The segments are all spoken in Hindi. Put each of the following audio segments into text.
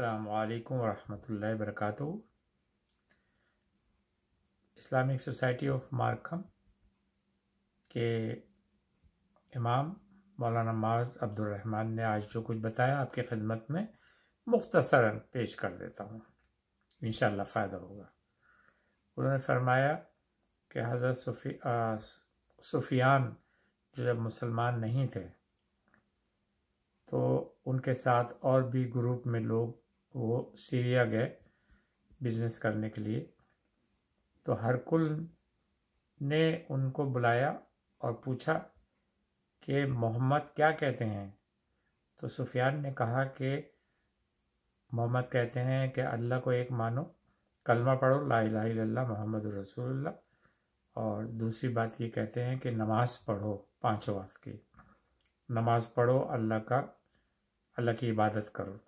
अल्लाम वरहमल वरक इस्लामिक सोसाइटी ऑफ मार्कम के इमाम मौलाना माज अब्दुलरहमान ने आज जो कुछ बताया आपकी खिदमत में मुख्तसरा पेश कर देता हूँ इन फ़ायदा होगा उन्होंने फरमाया कि हज़रत सुफी जो जब मुसलमान नहीं थे तो उनके साथ और भी ग्रुप में लोग वो सीरिया गए बिजनेस करने के लिए तो हरकुल ने उनको बुलाया और पूछा कि मोहम्मद क्या कहते हैं तो सुफियान ने कहा कि मोहम्मद कहते हैं कि अल्लाह को एक मानो कलमा पढ़ो ला इला मोहम्मद रसूलुल्लाह और दूसरी बात ये कहते हैं कि नमाज पढ़ो पाँचों वक्त की नमाज पढ़ो अल्लाह का अल्लाह की इबादत करो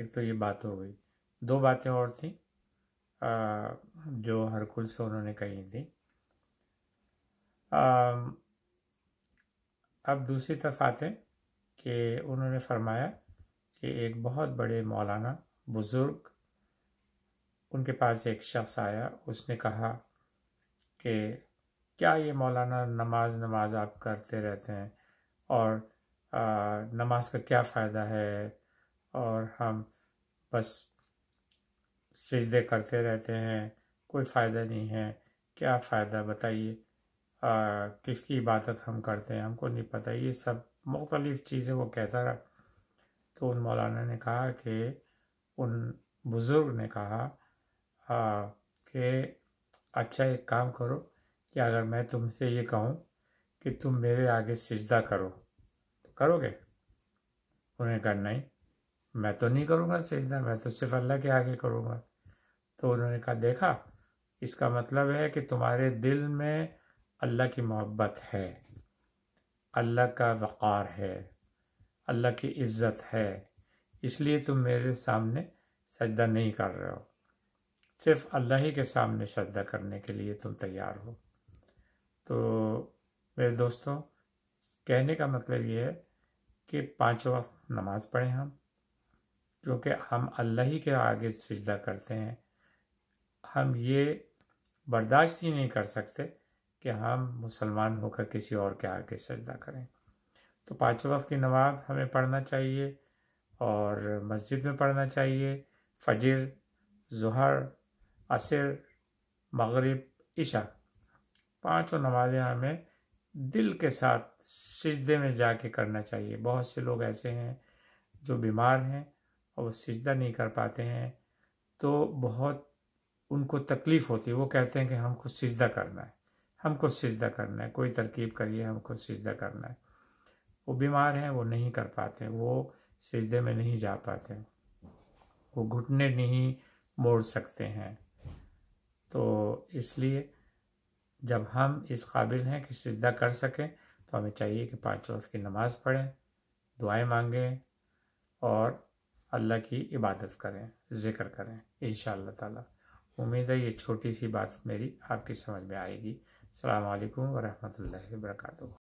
एक तो ये बात हो गई दो बातें और थी आ, जो हरकुल से उन्होंने कही थी आ, अब दूसरी तरफ आते कि उन्होंने फरमाया कि एक बहुत बड़े मौलाना बुज़ुर्ग उनके पास एक शख्स आया उसने कहा कि क्या ये मौलाना नमाज नमाज आप करते रहते हैं और आ, नमाज का क्या फ़ायदा है और हम बस सजदे करते रहते हैं कोई फ़ायदा नहीं है क्या फ़ायदा बताइए किसकी इबादत हम करते हैं हमको नहीं पता ये सब मुख्तलिफ़ चीज़ें वो कहता रहा तो उन मौलाना ने कहा कि उन बुज़ुर्ग ने कहा कि अच्छा एक काम करो कि अगर मैं तुमसे ये कहूँ कि तुम मेरे आगे सजदा करो तो करोगे उन्हें करना ही मैं तो नहीं करूँगा सजदा मैं तो सिर्फ अल्लाह के आगे करूँगा तो उन्होंने कहा देखा इसका मतलब है कि तुम्हारे दिल में अल्लाह की मोहब्बत है अल्लाह का वक़ार है अल्लाह की इज़्ज़त है इसलिए तुम मेरे सामने सजदा नहीं कर रहे हो सिर्फ अल्लाह ही के सामने सजदा करने के लिए तुम तैयार हो तो मेरे दोस्तों कहने का मतलब ये है कि पाँचों वक्त नमाज़ पढ़ें हम जो कि हम अल्लाह ही के आगे सजदा करते हैं हम ये बर्दाश्त ही नहीं कर सकते कि हम मुसलमान होकर किसी और के आगे सजदा करें तो पाँचों वक्त की नमाज हमें पढ़ना चाहिए और मस्जिद में पढ़ना चाहिए फजर जहर असर मगरब इशा पांचों नमाज़ें हमें दिल के साथ सजदे में जाके करना चाहिए बहुत से लोग ऐसे हैं जो बीमार हैं और वो सजदा नहीं कर पाते हैं तो बहुत उनको तकलीफ़ होती है वो कहते हैं कि हमको सजदा करना है हमको सजदा करना है कोई तरकीब करिए हमको सजदा करना है वो बीमार हैं वो नहीं कर पाते वो सजदे में नहीं जा पाते वो घुटने नहीं मोड़ सकते हैं तो इसलिए जब हम इस काबिल हैं कि सजदा कर सकें तो हमें चाहिए कि पाँच वक्त की नमाज़ पढ़ें दुआएं मांगें और अल्लाह की इबादत करें ज़िक्र करें इन ताला उम्मीद है ये छोटी सी बात मेरी आपकी समझ में आएगी अल्लाम वरहमल वर्का